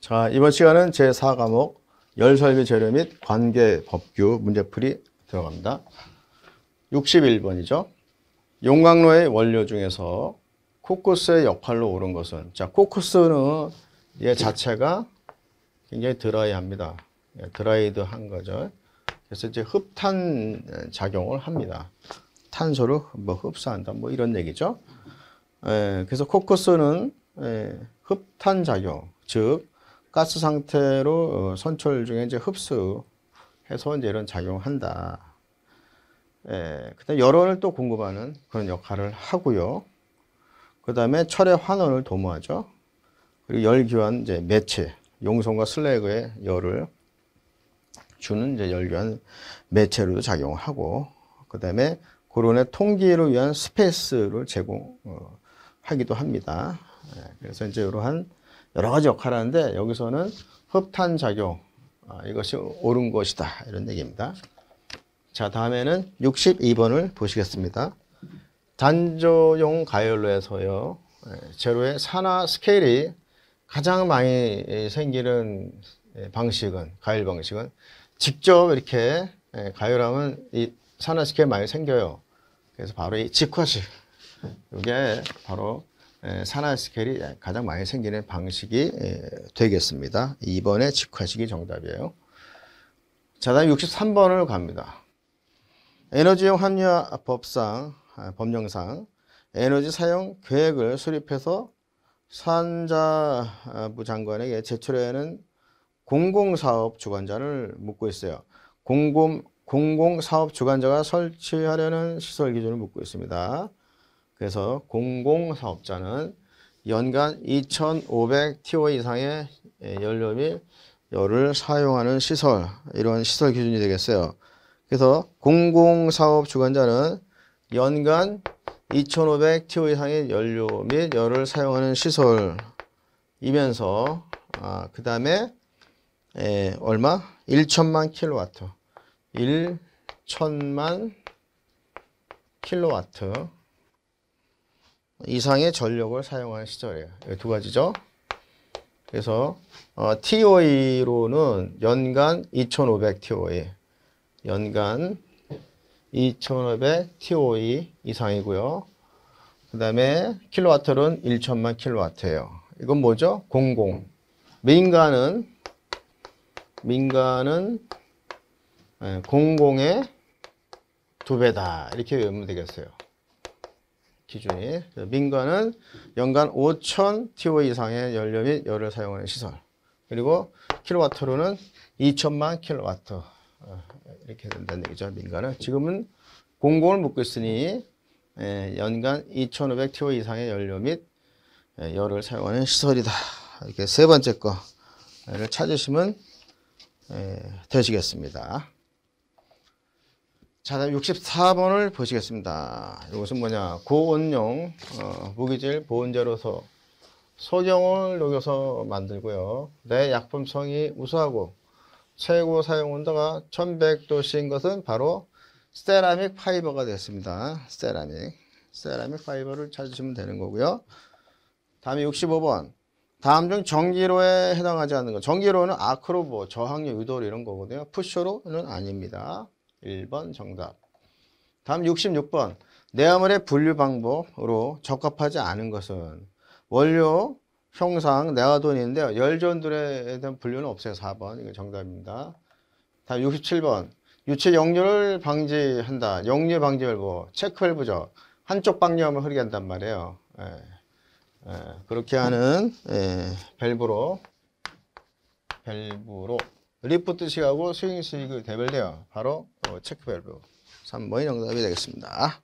자, 이번 시간은 제4과목 열설비 재료 및 관계 법규 문제풀이 들어갑니다. 61번이죠. 용광로의 원료 중에서 코쿠스의 역할로 오른 것은 자, 코쿠스는 얘 자체가 굉장히 드라이 합니다. 예, 드라이드 한 거죠. 그래서 이제 흡탄 작용을 합니다. 탄소를 뭐 흡수한다 뭐 이런 얘기죠. 에, 예, 그래서 코쿠스는 에, 예, 흡탄 작용 즉 가스 상태로 어, 선철 중에 이제 흡수해서 이제 이런 작용한다. 예, 그다음 열원을 또 공급하는 그런 역할을 하고요. 그 다음에 철의 환원을 도모하죠. 그리고 열교환 이제 매체, 용성과 슬래그의 열을 주는 이제 열교환 매체로도 작용하고, 그 다음에 고론의 통기를 위한 스페이스를 제공하기도 어, 합니다. 예, 그래서 이제 이러한 여러 가지 역할을 하는데 여기서는 흡탄 작용 아, 이것이 옳은 것이다 이런 얘기입니다. 자 다음에는 62번을 보시겠습니다. 단조용 가열로에서요 예, 제로의 산화 스케일이 가장 많이 생기는 예, 방식은 가열 방식은 직접 이렇게 예, 가열하면 이 산화 스케일 많이 생겨요. 그래서 바로 이 직화식 이게 바로 산화 스케일이 가장 많이 생기는 방식이 되겠습니다. 2번의 직화식이 정답이에요. 자, 다음 63번을 갑니다. 에너지용 합리화법상, 아, 법령상 에너지 사용 계획을 수립해서 산자부 아, 장관에게 제출해는 공공사업 주관자를 묻고 있어요. 공공, 공공사업 주관자가 설치하려는 시설 기준을 묻고 있습니다. 그래서 공공사업자는 연간 2,500TO 이상의 예, 연료 및 열을 사용하는 시설, 이런 시설 기준이 되겠어요. 그래서 공공사업 주관자는 연간 2,500TO 이상의 연료 및 열을 사용하는 시설이면서 아, 그 다음에 예, 얼마? 1천만 킬로와트 1천만 킬로와트 이상의 전력을 사용한 시절이에요. 두 가지죠. 그래서 어, TOE로는 연간 2,500 TOE, 연간 2,500 TOE 이상이고요. 그 다음에 킬로와트는 1천만 킬로와트예요. 이건 뭐죠? 공공. 민간은 민간은 예, 공공의 두 배다 이렇게 외우면 되겠어요. 기준이 그 민간은 연간 5,000 TO 이상의 연료 및 열을 사용하는 시설 그리고 킬로와트로는 2천만 킬로와트 어, 이렇게 된다는 얘기죠 민간은 지금은 공공을 묶고 있으니 예, 연간 2,500 TO 이상의 연료 및 예, 열을 사용하는 시설이다 이렇게 세 번째 거를 찾으시면 예, 되시겠습니다. 자, 다음 64번을 보시겠습니다. 이것은 뭐냐? 고온용 어, 무기질 보온제로서 소경을 녹여서 만들고요. 내 약품성이 우수하고 최고 사용 온도가 1100도씨인 것은 바로 세라믹 파이버가 됐습니다. 세라믹. 세라믹 파이버를 찾으시면 되는 거고요. 다음 65번. 다음 중 전기로에 해당하지 않는 거. 전기로는 아크로보, 저항력 유도를 이런 거거든요. 푸쇼로는 아닙니다. 1번 정답. 다음 66번. 내화물의 분류 방법으로 적합하지 않은 것은 원료, 형상, 내화돈인데 열전들에 대한 분류는 없어요. 4번. 이거 정답입니다. 다음 67번. 유체 역류를 방지한다. 역류 방지 밸브, 체크 밸브죠. 한쪽 방염을 흐리게 한단 말이에요. 예. 예. 그렇게 하는 예. 밸브로 밸브로 리프트식하고 스윙스윙을대별되어 바로 어, 체크밸브. 3번이 정답이 되겠습니다.